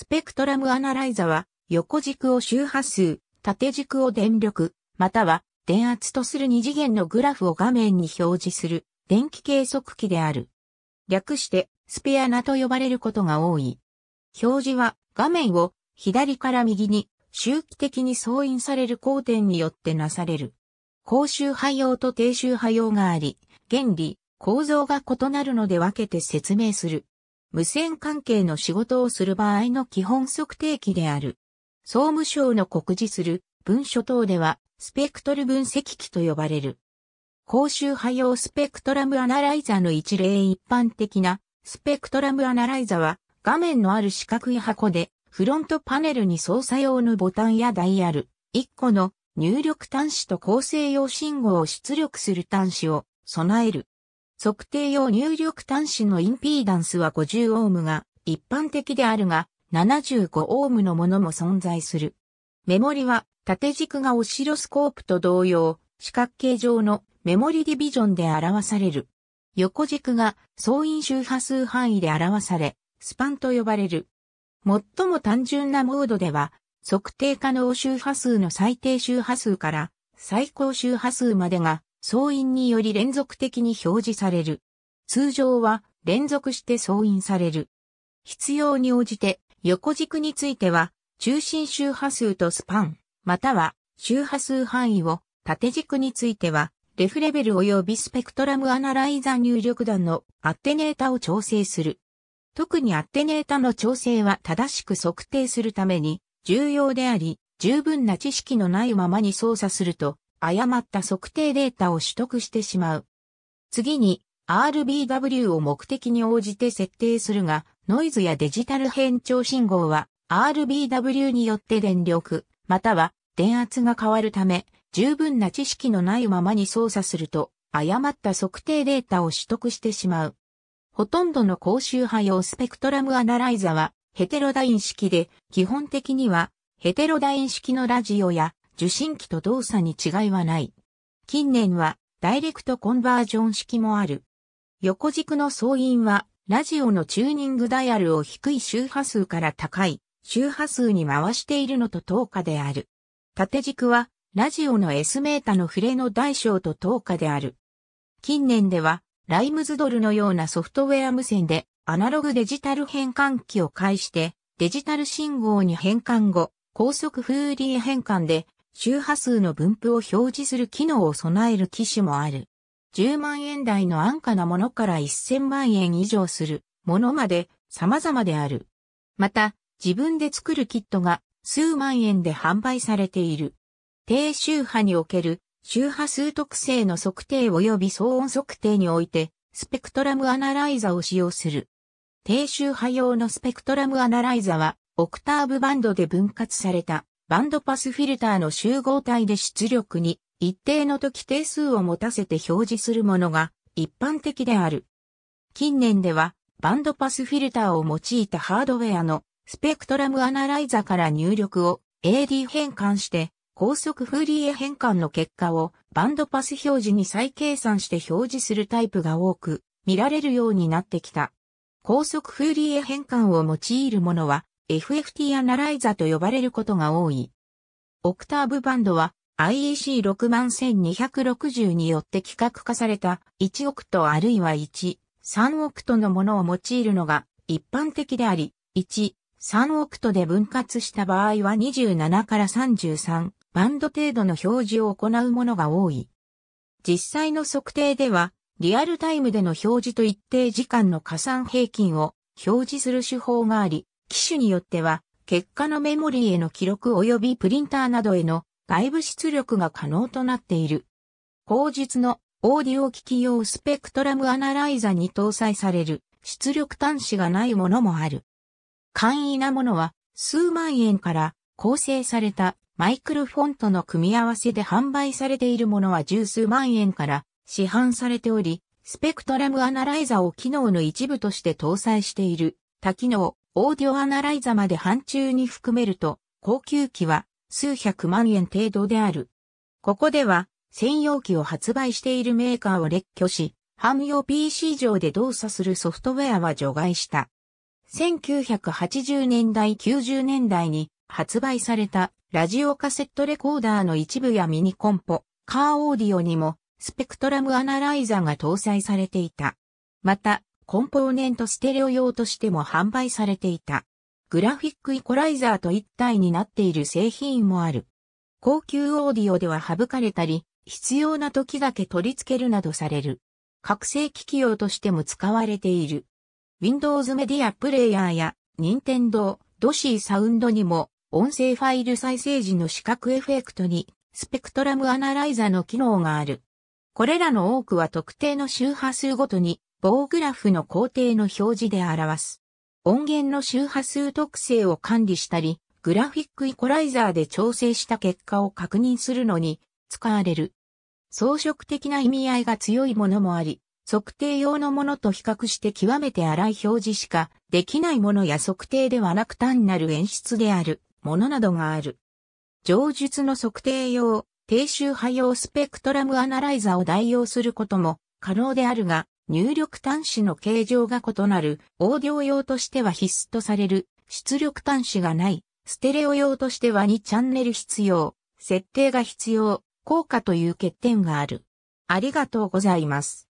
スペクトラムアナライザは、横軸を周波数、縦軸を電力、または電圧とする二次元のグラフを画面に表示する電気計測器である。略してスペアナと呼ばれることが多い。表示は画面を左から右に周期的に相印される交点によってなされる。高周波用と低周波用があり、原理、構造が異なるので分けて説明する。無線関係の仕事をする場合の基本測定器である。総務省の告示する文書等では、スペクトル分析器と呼ばれる。公衆波用スペクトラムアナライザの一例一般的なスペクトラムアナライザは画面のある四角い箱でフロントパネルに操作用のボタンやダイヤル、1個の入力端子と構成用信号を出力する端子を備える。測定用入力端子のインピーダンスは50オームが一般的であるが、75オームのものも存在する。メモリは縦軸がオシロスコープと同様、四角形状のメモリディビジョンで表される。横軸が総因周波数範囲で表され、スパンと呼ばれる。最も単純なモードでは、測定可能周波数の最低周波数から最高周波数までが総印により連続的に表示される。通常は連続して総印される。必要に応じて横軸については中心周波数とスパン、または周波数範囲を縦軸についてはレフレベル及びスペクトラムアナライザ入力段のアッテネータを調整する。特にアッテネータの調整は正しく測定するために重要であり、十分な知識のないままに操作すると誤った測定データを取得してしまう。次に RBW を目的に応じて設定するが、ノイズやデジタル変調信号は RBW によって電力、または電圧が変わるため、十分な知識のないままに操作すると、誤った測定データを取得してしまう。ほとんどの高周波用スペクトラムアナライザは、ヘテロダイン式で、基本的には、ヘテロダイン式のラジオや受信機と動作に違いはない。近年はダイレクトコンバージョン式もある。横軸の総因はラジオのチューニングダイヤルを低い周波数から高い周波数に回しているのと等価である。縦軸はラジオの S メータのフレの大小と等価である。近年ではライムズドルのようなソフトウェア無線でアナログデジタル変換器を介してデジタル信号に変換後、高速フーリー変換で周波数の分布を表示する機能を備える機種もある。10万円台の安価なものから1000万円以上するものまで様々である。また、自分で作るキットが数万円で販売されている。低周波における周波数特性の測定及び騒音測定においてスペクトラムアナライザを使用する。低周波用のスペクトラムアナライザはオクターブバンドで分割されたバンドパスフィルターの集合体で出力に一定の時定数を持たせて表示するものが一般的である。近年ではバンドパスフィルターを用いたハードウェアのスペクトラムアナライザから入力を AD 変換して高速フーリエ変換の結果をバンドパス表示に再計算して表示するタイプが多く見られるようになってきた。高速フーリエ変換を用いるものは FFT アナライザと呼ばれることが多い。オクターブバンドは IEC61260 によって規格化された1オクトあるいは1、3オクトのものを用いるのが一般的であり、1、3オクトで分割した場合は27から33バンド程度の表示を行うものが多い。実際の測定では、リアルタイムでの表示と一定時間の加算平均を表示する手法があり、機種によっては、結果のメモリーへの記録及びプリンターなどへの外部出力が可能となっている。後述のオーディオ機器用スペクトラムアナライザに搭載される出力端子がないものもある。簡易なものは数万円から構成されたマイクロフォントの組み合わせで販売されているものは十数万円から市販されており、スペクトラムアナライザを機能の一部として搭載している多機能オーディオアナライザまで範疇に含めると、高級機は数百万円程度である。ここでは、専用機を発売しているメーカーを列挙し、汎用 PC 上で動作するソフトウェアは除外した。1980年代90年代に発売されたラジオカセットレコーダーの一部やミニコンポ、カーオーディオにもスペクトラムアナライザが搭載されていた。また、コンポーネントステレオ用としても販売されていた。グラフィックイコライザーと一体になっている製品もある。高級オーディオでは省かれたり、必要な時だけ取り付けるなどされる。覚醒機器用としても使われている。Windows メディアプレイヤーや、任天堂、ドシーサウンドにも、音声ファイル再生時の視覚エフェクトに、スペクトラムアナライザーの機能がある。これらの多くは特定の周波数ごとに棒グラフの工程の表示で表す。音源の周波数特性を管理したり、グラフィックイコライザーで調整した結果を確認するのに使われる。装飾的な意味合いが強いものもあり、測定用のものと比較して極めて荒い表示しかできないものや測定ではなく単なる演出であるものなどがある。上述の測定用、低周波用スペクトラムアナライザを代用することも可能であるが、入力端子の形状が異なる、オーディオ用としては必須とされる、出力端子がない、ステレオ用としては2チャンネル必要、設定が必要、効果という欠点がある。ありがとうございます。